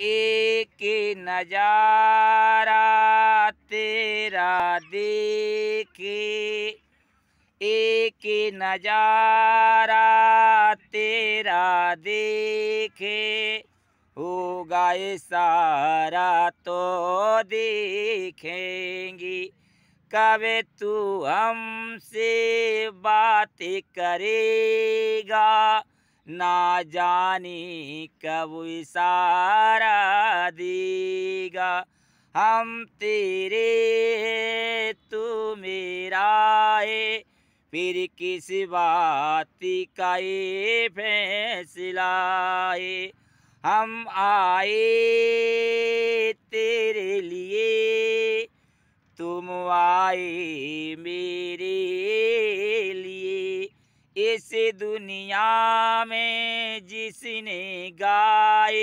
एक नजारा तेरा देखे एक नजारा तेरा देखे होगा ये सारा तो देखेंगी कब तू हमसे बात करेगा ना जानी कब इशारा देगा हम तेरे तू मेरा है फिर किस बात का ये फैसला है हम आए तेरे लिए तुम आए मेरे इस दुनिया में जिसने गाए